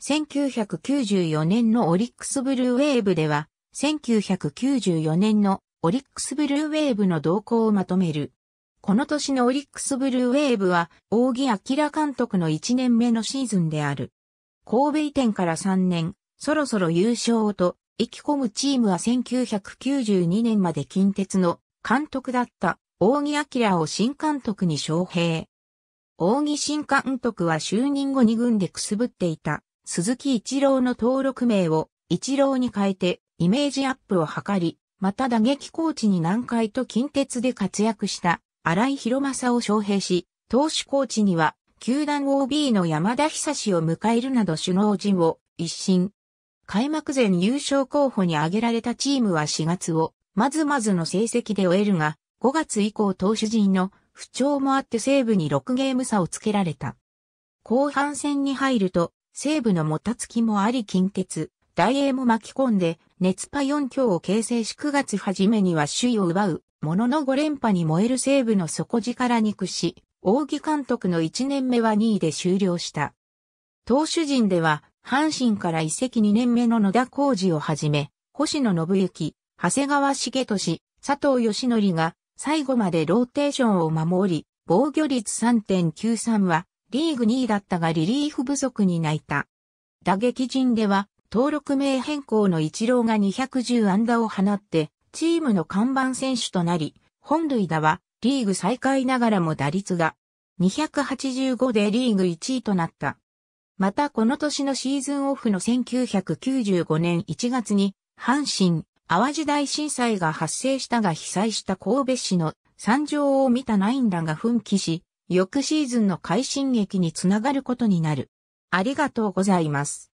1994年のオリックスブルーウェーブでは、1994年のオリックスブルーウェーブの動向をまとめる。この年のオリックスブルーウェーブは、大木明監督の1年目のシーズンである。神戸移転から3年、そろそろ優勝をと、意気込むチームは1992年まで近鉄の監督だった大木明を新監督に招聘。大木新監督は就任後2軍でくすぶっていた鈴木一郎の登録名を一郎に変えてイメージアップを図り、また打撃コーチに南海と近鉄で活躍した荒井博正を招聘し、投手コーチには球団 OB の山田久志を迎えるなど首脳陣を一新。開幕前優勝候補に挙げられたチームは4月をまずまずの成績で終えるが、5月以降投手陣の不調もあって西部に6ゲーム差をつけられた。後半戦に入ると西部のもたつきもあり近鉄、大英も巻き込んで、熱波四強を形成し9月初めには首位を奪う、ものの5連覇に燃える西部の底力に屈し、大木監督の1年目は2位で終了した。投手陣では、阪神から移籍2年目の野田浩二をはじめ、星野信之、長谷川茂俊、佐藤義則が、最後までローテーションを守り、防御率3.93は、リーグ2位だったがリリーフ不足に泣いた。打撃陣では、登録名変更の一郎が210安打を放って、チームの看板選手となり、本塁打はリーグ最下位ながらも打率が285でリーグ1位となった。またこの年のシーズンオフの1995年1月に阪神、淡路大震災が発生したが被災した神戸市の惨状を見たナインらが奮起し、翌シーズンの快進撃につながることになる。ありがとうございます。